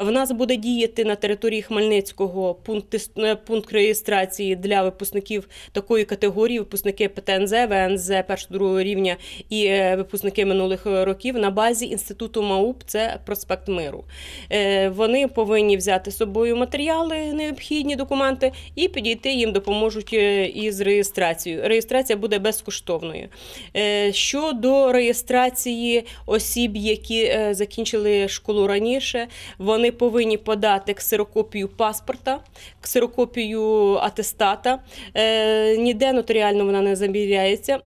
В нас буде діяти на території Хмельницького пункт е, пункт реєстрації для випускників такої категорії, випускники ПТНЗ, ВНЗ першого другого рівня і е, випускники минулих е, років на базі інституту МАУП, це проспект Миру. Вони повинні взяти з собою матеріали, необхідні документи і підійти їм допоможуть із реєстрацією. Реєстрація буде безкоштовною. Щодо реєстрації осіб, які закінчили школу раніше, вони повинні подати ксерокопію паспорта, ксерокопію атестата. Е, ніде нотаріально вона не заміряється.